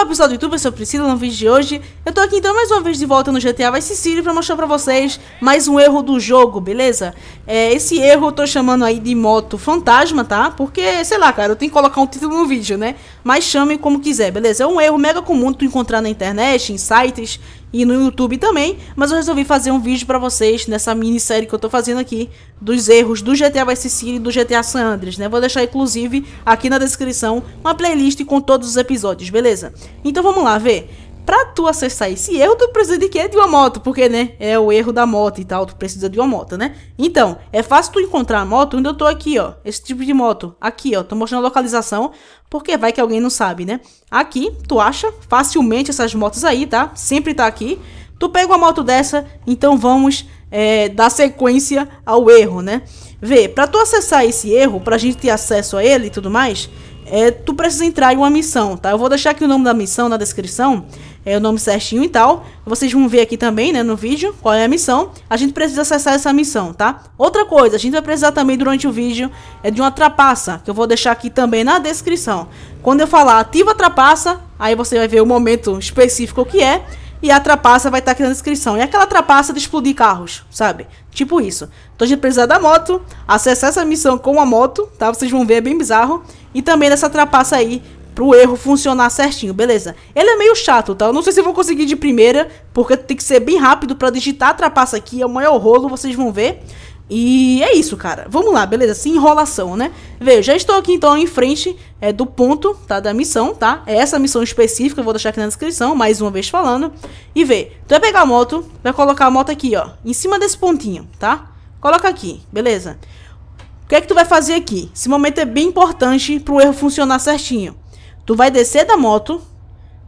Olá pessoal do YouTube, eu sou Priscila, no vídeo de hoje eu tô aqui então mais uma vez de volta no GTA Vice City pra mostrar pra vocês mais um erro do jogo, beleza? É, esse erro eu tô chamando aí de moto fantasma, tá? Porque, sei lá, cara, eu tenho que colocar um título no vídeo, né? Mas chame como quiser, beleza? É um erro mega comum tu encontrar na internet, em sites e no YouTube também, mas eu resolvi fazer um vídeo para vocês nessa minissérie que eu tô fazendo aqui dos erros do GTA Vice City e do GTA San Andreas, né? Vou deixar inclusive aqui na descrição uma playlist com todos os episódios, beleza? Então vamos lá ver pra tu acessar esse erro, tu precisa de quê? De uma moto, porque, né, é o erro da moto e tal, tu precisa de uma moto, né? Então, é fácil tu encontrar a moto onde eu tô aqui, ó, esse tipo de moto, aqui, ó, tô mostrando a localização, porque vai que alguém não sabe, né? Aqui, tu acha facilmente essas motos aí, tá? Sempre tá aqui. Tu pega uma moto dessa, então vamos é, dar sequência ao erro, né? Vê, pra tu acessar esse erro, pra gente ter acesso a ele e tudo mais, é, tu precisa entrar em uma missão, tá? Eu vou deixar aqui o nome da missão na descrição, é, o nome certinho e tal. Vocês vão ver aqui também, né, no vídeo, qual é a missão. A gente precisa acessar essa missão, tá? Outra coisa, a gente vai precisar também durante o vídeo é de uma trapaça, que eu vou deixar aqui também na descrição. Quando eu falar ativa a trapaça, aí você vai ver o momento específico que é, e a trapaça vai estar tá aqui na descrição. E aquela trapaça de explodir carros, sabe? Tipo isso. Então a gente precisa da moto, acessar essa missão com a moto, tá? Vocês vão ver, é bem bizarro. E também dessa trapaça aí pro erro funcionar certinho, beleza. Ele é meio chato, tá? Eu não sei se vou conseguir de primeira, porque tem que ser bem rápido para digitar a trapaça aqui, é o maior rolo, vocês vão ver. E é isso, cara. Vamos lá, beleza? Sem enrolação, né? Veja, já estou aqui então em frente é, do ponto, tá? Da missão, tá? É essa missão específica, eu vou deixar aqui na descrição, mais uma vez falando. E vê, tu vai pegar a moto, vai colocar a moto aqui, ó, em cima desse pontinho, tá? Coloca aqui, beleza? O que é que tu vai fazer aqui? Esse momento é bem importante pro erro funcionar certinho. Tu vai descer da moto,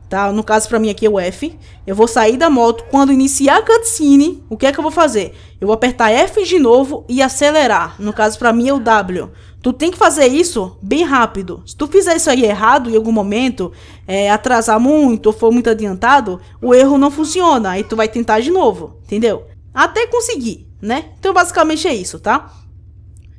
tá? No caso, pra mim aqui é o F. Eu vou sair da moto. Quando iniciar a cutscene, o que é que eu vou fazer? Eu vou apertar F de novo e acelerar. No caso, pra mim é o W. Tu tem que fazer isso bem rápido. Se tu fizer isso aí errado em algum momento, é, atrasar muito ou for muito adiantado, o erro não funciona. Aí tu vai tentar de novo, entendeu? Até conseguir, né? Então, basicamente é isso, tá?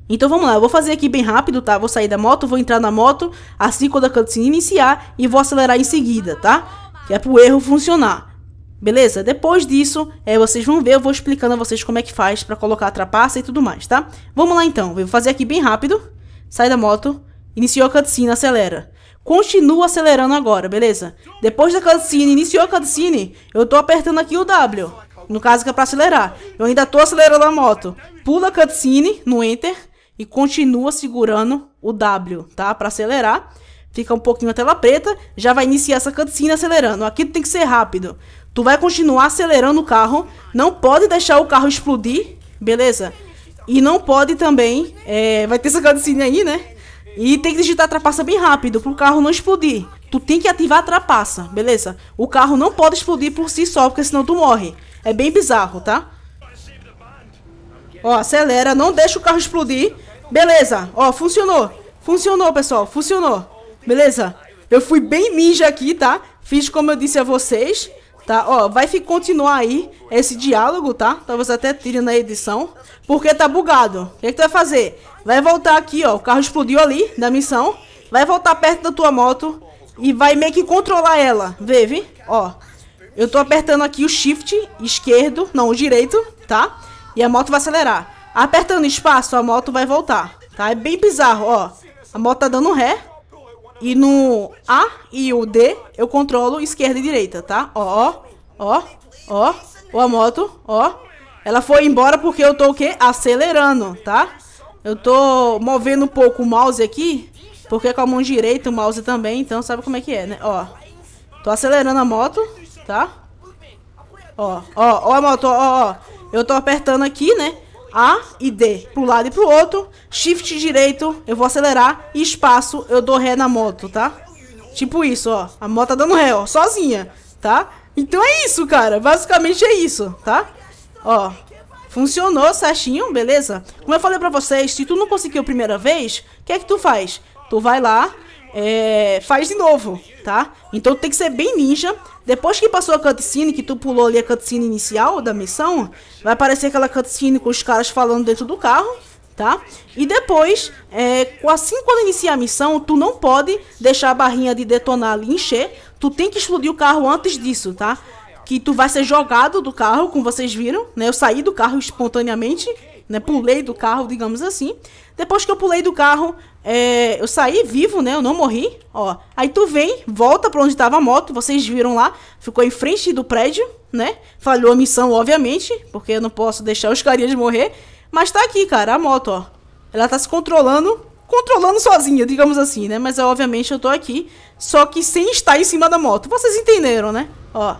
Então vamos lá, eu vou fazer aqui bem rápido, tá? Vou sair da moto, vou entrar na moto, assim quando a cutscene iniciar, e vou acelerar em seguida, tá? Que é pro erro funcionar. Beleza? Depois disso, é, vocês vão ver, eu vou explicando a vocês como é que faz pra colocar a trapaça e tudo mais, tá? Vamos lá então, eu vou fazer aqui bem rápido, sai da moto, iniciou a cutscene, acelera. Continua acelerando agora, beleza? Depois da cutscene, iniciou a cutscene, eu tô apertando aqui o W. No caso que é pra acelerar. Eu ainda tô acelerando a moto. Pula a cutscene no Enter e continua segurando o W, tá? Para acelerar. Fica um pouquinho a tela preta, já vai iniciar essa cutscene acelerando. Aqui tem que ser rápido. Tu vai continuar acelerando o carro, não pode deixar o carro explodir, beleza? E não pode também, é, vai ter essa cutscene aí, né? E tem que digitar a trapaça bem rápido, pro carro não explodir. Tu tem que ativar a trapaça, beleza? O carro não pode explodir por si só, porque senão tu morre. É bem bizarro, tá? Ó, acelera, não deixa o carro explodir. Beleza, ó, funcionou. Funcionou, pessoal, funcionou. Beleza? Eu fui bem ninja aqui, tá? Fiz como eu disse a vocês, tá? Ó, vai continuar aí esse diálogo, tá? Talvez até tire na edição, porque tá bugado. O que, é que tu vai fazer? Vai voltar aqui, ó, o carro explodiu ali, da missão. Vai voltar perto da tua moto e vai meio que controlar ela. Vê, vi? Ó, eu tô apertando aqui o shift esquerdo, não, o direito, tá? E a moto vai acelerar. Apertando espaço, a moto vai voltar, tá? É bem bizarro, ó. A moto tá dando ré. E no A e o D, eu controlo esquerda e direita, tá? Ó, ó, ó, ó, a moto, ó. Ela foi embora porque eu tô o quê? Acelerando, tá? Eu tô movendo um pouco o mouse aqui, porque com a mão direita o mouse também, então sabe como é que é, né? Ó, tô acelerando a moto, tá? Ó, ó, ó a moto, ó, ó. Eu tô apertando aqui, né? A e D pro lado e pro outro. Shift direito, eu vou acelerar. E espaço, eu dou ré na moto, tá? Tipo isso, ó. A moto tá dando ré, ó, sozinha, tá? Então é isso, cara. Basicamente é isso, tá? Ó, funcionou certinho, beleza? Como eu falei pra vocês, se tu não conseguiu a primeira vez, o que é que tu faz? Tu vai lá, é, faz de novo, tá? Então tem que ser bem ninja. Depois que passou a cutscene, que tu pulou ali a cutscene inicial da missão, vai aparecer aquela cutscene com os caras falando dentro do carro, tá? E depois, é, assim quando iniciar a missão, tu não pode deixar a barrinha de detonar ali encher. Tu tem que explodir o carro antes disso, tá? Que tu vai ser jogado do carro, como vocês viram, né? Eu saí do carro espontaneamente, né? Pulei do carro, digamos assim. Depois que eu pulei do carro, é, eu saí vivo, né? Eu não morri. Ó, aí tu vem, volta pra onde tava a moto, vocês viram lá, ficou em frente do prédio, né? Falhou a missão, obviamente, porque eu não posso deixar os carinhas morrer. Mas tá aqui, cara, a moto, ó. Ela tá se controlando, controlando sozinha, digamos assim, né? Mas obviamente eu tô aqui, só que sem estar em cima da moto. Vocês entenderam, né? Ó.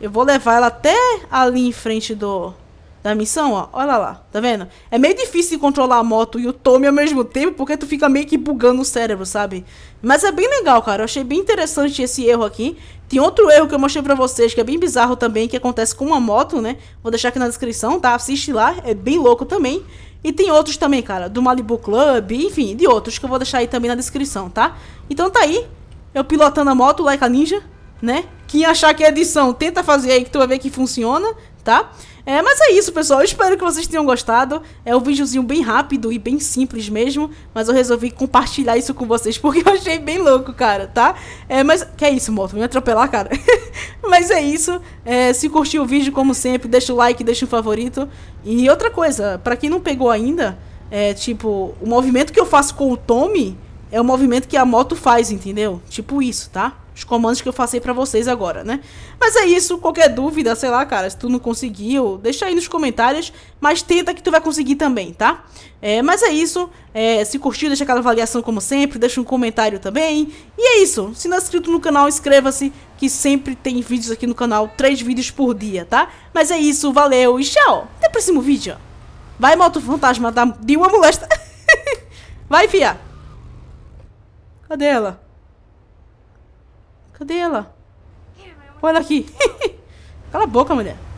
Eu vou levar ela até ali em frente do da missão, ó. Olha lá, tá vendo? É meio difícil controlar a moto e o Tommy ao mesmo tempo, porque tu fica meio que bugando o cérebro, sabe? Mas é bem legal, cara. Eu achei bem interessante esse erro aqui. Tem outro erro que eu mostrei pra vocês, que é bem bizarro também, que acontece com uma moto, né? Vou deixar aqui na descrição, tá? Assiste lá, é bem louco também. E tem outros também, cara, do Malibu Club, enfim, de outros, que eu vou deixar aí também na descrição, tá? Então tá aí, eu pilotando a moto, like a ninja, né? Quem achar que é edição, tenta fazer aí que tu vai ver que funciona, tá? É, mas é isso, pessoal. Eu espero que vocês tenham gostado. É um videozinho bem rápido e bem simples mesmo. Mas eu resolvi compartilhar isso com vocês porque eu achei bem louco, cara, tá? É, mas que é isso, moto? Me atropelar, cara. mas é isso. É, se curtiu o vídeo, como sempre, deixa o like, deixa o favorito. E outra coisa, para quem não pegou ainda, é tipo, o movimento que eu faço com o Tommy é o movimento que a moto faz, entendeu? Tipo isso, tá? os comandos que eu passei para vocês agora, né? Mas é isso, qualquer dúvida, sei lá, cara, se tu não conseguiu, deixa aí nos comentários, mas tenta que tu vai conseguir também, tá? É, mas é isso, é, se curtiu, deixa aquela avaliação como sempre, deixa um comentário também, e é isso, se não é inscrito no canal, inscreva-se, que sempre tem vídeos aqui no canal, três vídeos por dia, tá? Mas é isso, valeu e tchau, até o próximo vídeo. Vai, moto fantasma da, de uma molesta. Vai, fia. Cadê ela? Cadê ela? Olha aqui. Cala a boca, mulher.